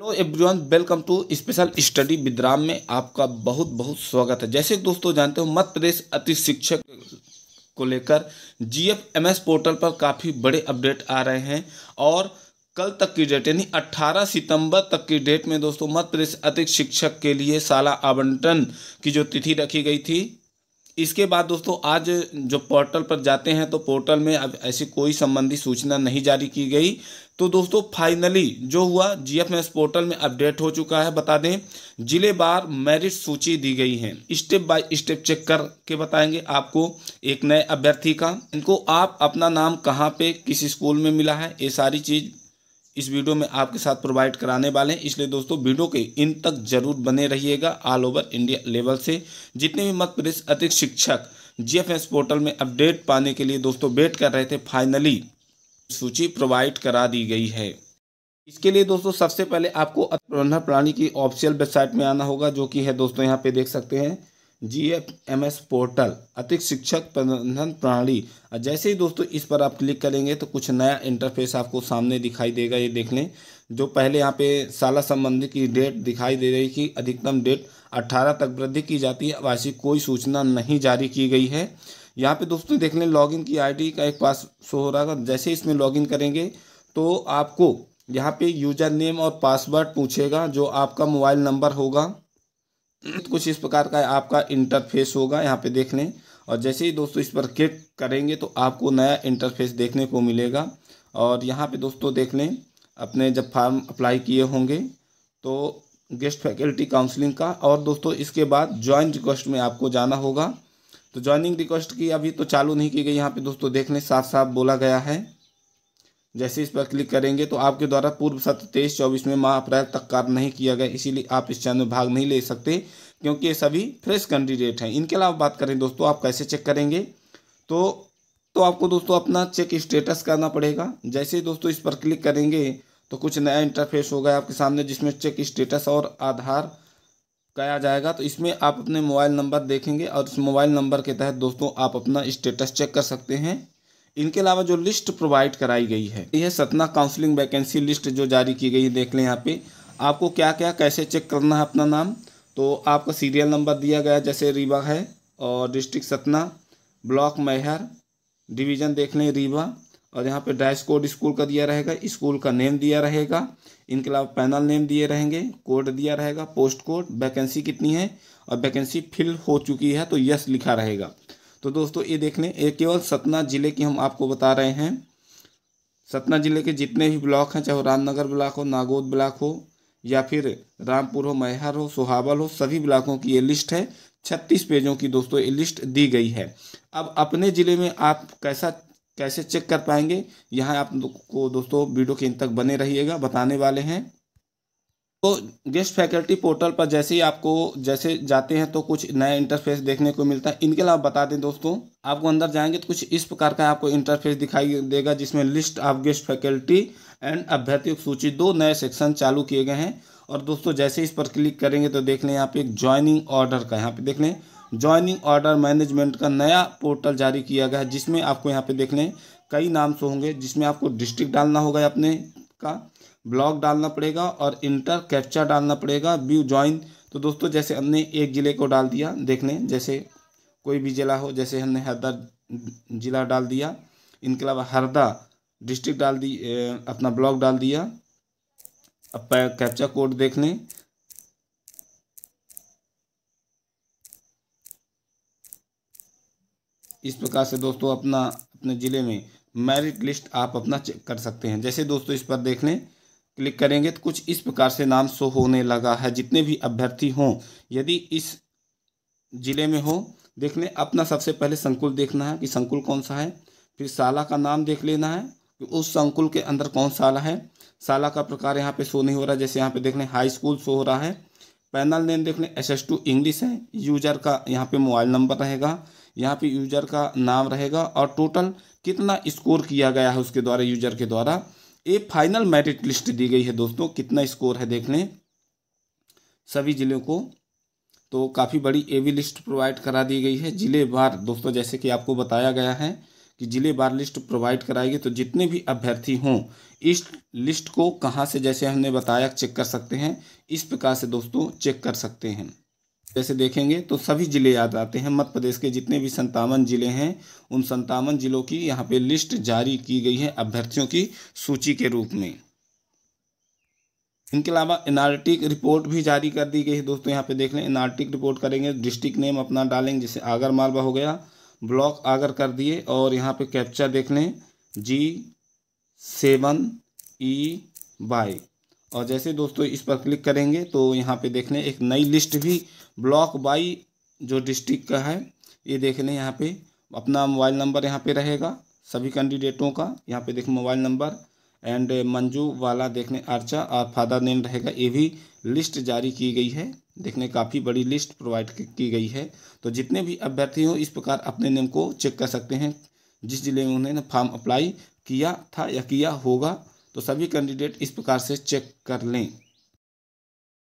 hello everyone welcome to special study विद्राम में आपका बहुत बहुत स्वागत है जैसे दोस्तों जानते हो मध्य प्रदेश अति शिक्षक को लेकर जीएफएमएस पोर्टल पर काफ़ी बड़े अपडेट आ रहे हैं और कल तक की डेट यानी 18 सितंबर तक की डेट में दोस्तों मध्य प्रदेश अतिरिक्त शिक्षक के लिए साला आवंटन की जो तिथि रखी गई थी इसके बाद दोस्तों आज जो पोर्टल पर जाते हैं तो पोर्टल में अब ऐसी कोई संबंधी सूचना नहीं जारी की गई तो दोस्तों फाइनली जो हुआ एस पोर्टल में अपडेट हो चुका है बता दें जिले बार मेरिट सूची दी गई है स्टेप बाय स्टेप चेक कर के बताएंगे आपको एक नए अभ्यर्थी का इनको आप अपना नाम कहाँ पे किस स्कूल में मिला है ये सारी चीज़ इस वीडियो में आपके साथ प्रोवाइड कराने वाले हैं इसलिए दोस्तों वीडियो के इन तक जरूर बने रहिएगा ऑल ओवर इंडिया लेवल से जितने भी मध्य प्रदेश अतिरिक्त शिक्षक जीएफएस पोर्टल में अपडेट पाने के लिए दोस्तों वेट कर रहे थे फाइनली सूची प्रोवाइड करा दी गई है इसके लिए दोस्तों सबसे पहले आपको प्रबंधन प्रणाली की ऑफिशियल वेबसाइट में आना होगा जो कि है दोस्तों यहाँ पे देख सकते हैं G F M S portal अतिरिक्त शिक्षक प्रबंधन प्रणाली जैसे ही दोस्तों इस पर आप क्लिक करेंगे तो कुछ नया इंटरफेस आपको सामने दिखाई देगा ये देख लें जो पहले यहाँ पे साला संबंधी की डेट दिखाई दे रही कि अधिकतम डेट 18 तक वृद्धि की जाती है ऐसी कोई सूचना नहीं जारी की गई है यहाँ पे दोस्तों देख लें लॉगिन की आईडी का एक पास शो हो रहा है जैसे इसमें लॉगिन करेंगे तो आपको यहाँ पे यूजर नेम और पासवर्ड पूछेगा जो आपका मोबाइल नंबर होगा तो कुछ इस प्रकार का आपका इंटरफेस होगा यहाँ पे देख लें और जैसे ही दोस्तों इस पर क्लिक करेंगे तो आपको नया इंटरफेस देखने को मिलेगा और यहाँ पे दोस्तों देख लें अपने जब फॉर्म अप्लाई किए होंगे तो गेस्ट फैकल्टी काउंसलिंग का और दोस्तों इसके बाद ज्वाइन रिक्वेस्ट में आपको जाना होगा तो ज्वाइनिंग रिक्वेस्ट की अभी तो चालू नहीं की गई यहाँ पे दोस्तों देख लें साफ साफ बोला गया है जैसे इस पर क्लिक करेंगे तो आपके द्वारा पूर्व सत्र तेईस चौबीस में माह अप्रैल तक कार्य नहीं किया गया इसीलिए आप इस चैनल में भाग नहीं ले सकते क्योंकि ये सभी फ्रेश कैंडिडेट हैं इनके अलावा बात करें दोस्तों आप कैसे चेक करेंगे तो तो आपको दोस्तों अपना चेक स्टेटस करना पड़ेगा जैसे ही दोस्तों इस पर क्लिक करेंगे तो कुछ नया इंटरफेस होगा आपके सामने जिसमें चेक स्टेटस और आधार कहा जाएगा तो इसमें आप अपने मोबाइल नंबर देखेंगे और उस मोबाइल नंबर के तहत दोस्तों आप अपना स्टेटस चेक कर सकते हैं इनके अलावा जो लिस्ट प्रोवाइड कराई गई है यह सतना काउंसलिंग वैकेंसी लिस्ट जो जारी की गई है देख लें यहाँ पे आपको क्या क्या कैसे चेक करना है अपना नाम तो आपका सीरियल नंबर दिया गया जैसे रीवा है और district Satna block Maihar division देख लें रीवा और यहाँ पे ड्रेस कोड स्कूल का दिया रहेगा स्कूल का नेम दिया रहेगा इनके अलावा पैनल नेम दिए रहेंगे कोड दिया रहेगा पोस्ट कोड वैकेंसी कितनी है और वैकेंसी फिल हो चुकी है तो यस लिखा रहेगा तो दोस्तों ये देख लें ये केवल सतना ज़िले की हम आपको बता रहे हैं सतना ज़िले के जितने भी ब्लॉक हैं चाहे रामनगर ब्लॉक हो नागौद ब्लॉक हो या फिर रामपुर हो मैहर हो सोहावल हो सभी ब्लॉकों की ये लिस्ट है छत्तीस पेजों की दोस्तों ये लिस्ट दी गई है अब अपने ज़िले में आप कैसा कैसे चेक कर पाएंगे यहाँ आप को दोस्तों वीडियो के इन तक बने रहिएगा बताने वाले हैं तो गेस्ट फैकल्टी पोर्टल पर जैसे ही आपको जैसे जाते हैं तो कुछ नया इंटरफेस देखने को मिलता है इनके अलावा बता दें दोस्तों आपको अंदर जाएंगे तो कुछ इस प्रकार का आपको इंटरफेस दिखाई देगा जिसमें list of guest faculty and की सूची दो नए सेक्शन चालू किए गए हैं और दोस्तों जैसे इस पर क्लिक करेंगे तो देख लें यहाँ पे एक ज्वाइनिंग ऑर्डर का यहाँ पे देख लें ज्वाइनिंग ऑर्डर मैनेजमेंट का नया पोर्टल जारी किया गया है जिसमें आपको यहाँ पे देख लें कई नाम से होंगे जिसमें आपको डिस्ट्रिक्ट डालना होगा अपने का ब्लॉक डालना पड़ेगा और इंटर कैप्चा डालना पड़ेगा व्यू ज्वाइन तो दोस्तों जैसे हमने एक ज़िले को डाल दिया देख लें जैसे कोई भी ज़िला हो जैसे हमने हरदा ज़िला डाल दिया इनके अलावा हरदा डिस्ट्रिक्ट डाल दी अपना ब्लॉक डाल दिया अब कैप्चा कोड देख लें इस प्रकार से दोस्तों अपना अपने ज़िले में मेरिट लिस्ट आप अपना चेक कर सकते हैं जैसे दोस्तों इस पर देख लें क्लिक करेंगे तो कुछ इस प्रकार से नाम शो होने लगा है जितने भी अभ्यर्थी हों यदि इस ज़िले में हो देख लें अपना सबसे पहले संकुल देखना है कि संकुल कौन सा है फिर साला का नाम देख लेना है कि उस संकुल के अंदर कौन साला है साला का प्रकार यहाँ पे शो नहीं हो रहा जैसे यहाँ पे देख लें हाई स्कूल शो हो रहा है पैनल नेम देख लें एस एस टू इंग्लिश है यूजर का यहाँ पे मोबाइल नंबर रहेगा यहाँ पे यूजर का नाम रहेगा और टोटल कितना स्कोर किया गया है उसके द्वारा यूजर के द्वारा ये फाइनल मेरिट लिस्ट दी गई है दोस्तों कितना स्कोर है देख लें सभी ज़िलों को तो काफ़ी बड़ी ए वी लिस्ट प्रोवाइड करा दी गई है ज़िले बार दोस्तों जैसे कि आपको बताया गया है कि ज़िले बार लिस्ट प्रोवाइड कराएगी तो जितने भी अभ्यर्थी हों इस लिस्ट को कहाँ से जैसे हमने बताया चेक कर सकते हैं इस प्रकार से दोस्तों चेक कर सकते हैं जैसे देखेंगे तो सभी ज़िले याद आते हैं मध्य प्रदेश के जितने भी संतावन ज़िले हैं उन संतावन ज़िलों की यहाँ पे लिस्ट जारी की गई है अभ्यर्थियों की सूची के रूप में इनके अलावा एनालिटिक रिपोर्ट भी जारी कर दी गई है दोस्तों यहाँ पे देख लें एनालिटिक रिपोर्ट करेंगे डिस्ट्रिक्ट नेम अपना डालेंगे जैसे आगर मालवा हो गया ब्लॉक आगर कर दिए और यहाँ पे कैप्चा देख लें जी सेवन ई बाई और जैसे दोस्तों इस पर क्लिक करेंगे तो यहाँ पे देखने एक नई लिस्ट भी ब्लॉक बाई जो डिस्ट्रिक्ट का है ये देख लें यहाँ पे अपना मोबाइल नंबर यहाँ पे रहेगा सभी कैंडिडेटों का यहाँ पे देख मोबाइल नंबर एंड मंजू वाला देखने अर्चा और फादर नेम रहेगा ये भी लिस्ट जारी की गई है देखने काफ़ी बड़ी लिस्ट प्रोवाइड की गई है तो जितने भी अभ्यर्थी हों इस प्रकार अपने नेम को चेक कर सकते हैं जिस जिले में उन्होंने फॉर्म अप्लाई किया था या किया होगा तो सभी कैंडिडेट इस प्रकार से चेक कर लें